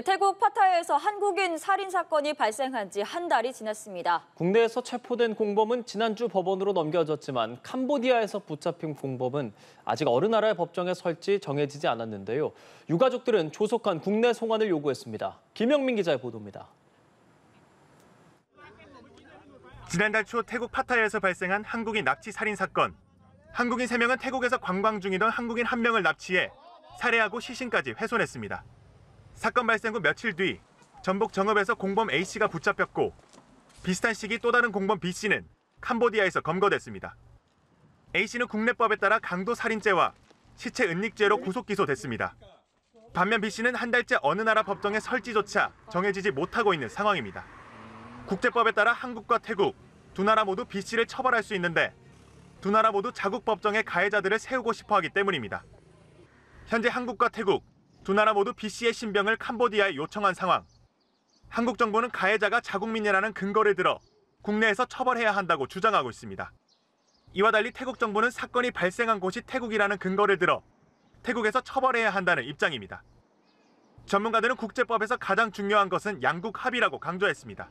네, 태국 파타야에서 한국인 살인 사건이 발생한 지 한 달이 지났습니다. 국내에서 체포된 공범은 지난주 법원으로 넘겨졌지만 캄보디아에서 붙잡힌 공범은 아직 어느 나라의 법정에 설지 정해지지 않았는데요. 유가족들은 조속한 국내 송환을 요구했습니다. 김영민 기자의 보도입니다. 지난달 초 태국 파타야에서 발생한 한국인 납치 살인 사건. 한국인 3명은 태국에서 관광 중이던 한국인 1명을 납치해 살해하고 시신까지 훼손했습니다. 사건 발생 후 며칠 뒤 전북 정읍에서 공범 A씨가 붙잡혔고 비슷한 시기 또 다른 공범 B씨는 캄보디아에서 검거됐습니다. A씨는 국내법에 따라 강도 살인죄와 시체 은닉죄로 구속 기소됐습니다. 반면 B씨는 한 달째 어느 나라 법정에 설지조차 정해지지 못하고 있는 상황입니다. 국제법에 따라 한국과 태국 두 나라 모두 B씨를 처벌할 수 있는데 두 나라 모두 자국 법정에 가해자들을 세우고 싶어 하기 때문입니다. 현재 한국과 태국 두 나라 모두 B 씨의 신병을 캄보디아에 요청한 상황. 한국 정부는 가해자가 자국민이라는 근거를 들어 국내에서 처벌해야 한다고 주장하고 있습니다. 이와 달리 태국 정부는 사건이 발생한 곳이 태국이라는 근거를 들어 태국에서 처벌해야 한다는 입장입니다. 전문가들은 국제법에서 가장 중요한 것은 양국 합의라고 강조했습니다.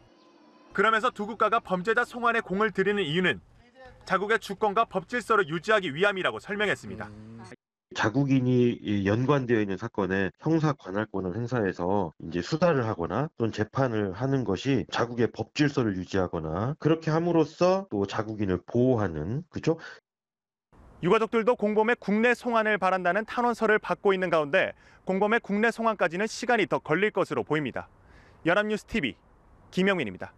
그러면서 두 국가가 범죄자 송환에 공을 들이는 이유는 자국의 주권과 법 질서를 유지하기 위함이라고 설명했습니다. 자국인이 연관되어 있는 사건에 형사 관할권을 행사해서 이제 수사를 하거나 또는 재판을 하는 것이 자국의 법 질서를 유지하거나 그렇게 함으로써 또 자국인을 보호하는 그죠? 유가족들도 공범의 국내 송환을 바란다는 탄원서를 받고 있는 가운데 공범의 국내 송환까지는 시간이 더 걸릴 것으로 보입니다. 연합뉴스 TV 김영민입니다.